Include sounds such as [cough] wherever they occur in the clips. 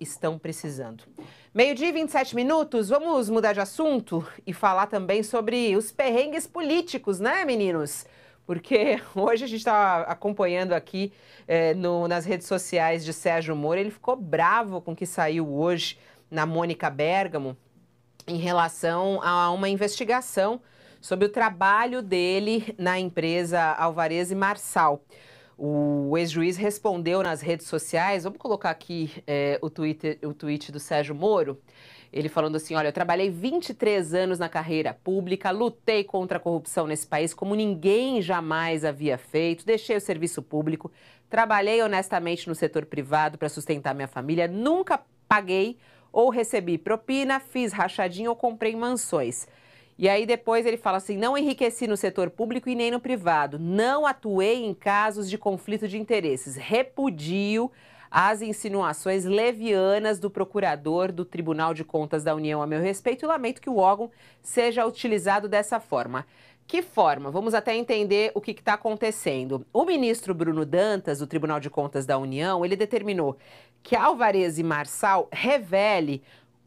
estão precisando. Meio-dia e 27 minutos, vamos mudar de assunto e falar também sobre os perrengues políticos, né, meninos? Porque [laughs] hoje a gente está acompanhando aqui eh, no, nas redes sociais de Sérgio Moro, ele ficou bravo com o que saiu hoje na Mônica Bergamo em relação a uma investigação sobre o trabalho dele na empresa Alvarez e Marçal. O ex-juiz respondeu nas redes sociais. Vamos colocar aqui é, o, Twitter, o tweet do Sérgio Moro. Ele falando assim: Olha, eu trabalhei 23 anos na carreira pública, lutei contra a corrupção nesse país como ninguém jamais havia feito, deixei o serviço público, trabalhei honestamente no setor privado para sustentar minha família, nunca paguei ou recebi propina, fiz rachadinho ou comprei mansões. E aí depois ele fala assim: não enriqueci no setor público e nem no privado, não atuei em casos de conflito de interesses, repudio as insinuações levianas do procurador do Tribunal de Contas da União a meu respeito e lamento que o órgão seja utilizado dessa forma. Que forma? Vamos até entender o que está acontecendo. O ministro Bruno Dantas, do Tribunal de Contas da União, ele determinou que Alvarez e Marçal revele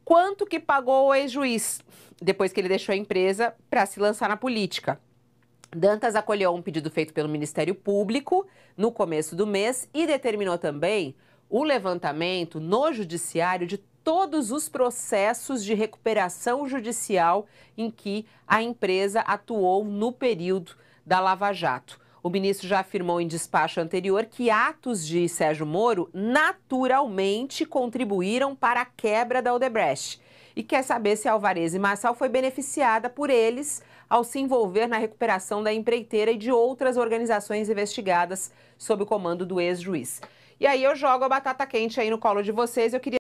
quanto que pagou o ex-juiz, depois que ele deixou a empresa para se lançar na política. Dantas acolheu um pedido feito pelo Ministério Público no começo do mês e determinou também o levantamento no judiciário de todos os processos de recuperação judicial em que a empresa atuou no período da Lava Jato. O ministro já afirmou em despacho anterior que atos de Sérgio Moro naturalmente contribuíram para a quebra da Odebrecht e quer saber se Alvarez e Massal foi beneficiada por eles ao se envolver na recuperação da empreiteira e de outras organizações investigadas sob o comando do ex-juiz. E aí eu jogo a batata quente aí no colo de vocês, eu queria